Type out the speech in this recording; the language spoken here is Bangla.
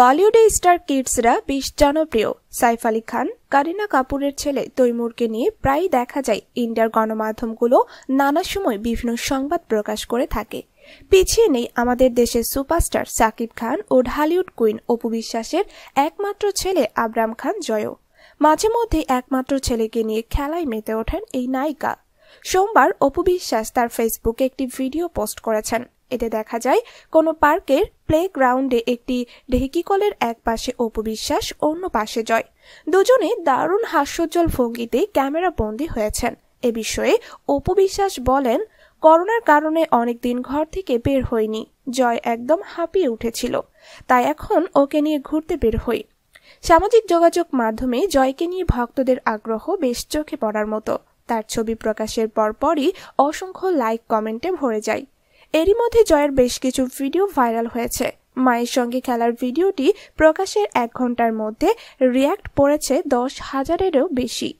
বলিউডে স্টার কিডসরা বেশ জনপ্রিয় সাইফ আলী খান কারিনা কাপুরের ছেলে তৈমুরকে নিয়ে প্রায় দেখা যায় ইন্ডিয়ার গণমাধ্যমগুলো নানা সময় বিভিন্ন সংবাদ প্রকাশ করে থাকে পিছিয়ে নেই আমাদের দেশের সুপারস্টার সাকিব খান ও ঢালিউড কুইন অপু বিশ্বাসের একমাত্র ছেলে আবরাম খান জয় মাঝে মধ্যে একমাত্র ছেলেকে নিয়ে খেলায় মেতে ওঠেন এই নায়িকা সোমবার অপু বিশ্বাস তার ফেসবুকে একটি ভিডিও পোস্ট করেছেন এতে দেখা যায় কোনো পার্কের প্লে গ্রাউন্ডে একটি ঢেকি কলের এক পাশে অপবিশ্বাস অন্য পাশে জয় দুজনে দারুণ হাস্যোজ্জ্বল ভঙ্গিতে ক্যামেরা বন্দী হয়েছেন এ বিষয়ে অপবিশ্বাস বলেন করোনার কারণে অনেক দিন ঘর থেকে বের হইনি জয় একদম হাঁপিয়ে উঠেছিল তাই এখন ওকে নিয়ে ঘুরতে বের হই সামাজিক যোগাযোগ মাধ্যমে জয়কে নিয়ে ভক্তদের আগ্রহ বেশ চোখে পড়ার মতো তার ছবি প্রকাশের পরপরই অসংখ্য লাইক কমেন্টে ভরে যায় এরই মধ্যে জয়ের বেশ কিছু ভিডিও ভাইরাল হয়েছে মায়ের সঙ্গে খেলার ভিডিওটি প্রকাশের এক ঘন্টার মধ্যে রিয়্যাক্ট পড়েছে দশ হাজারেরও বেশি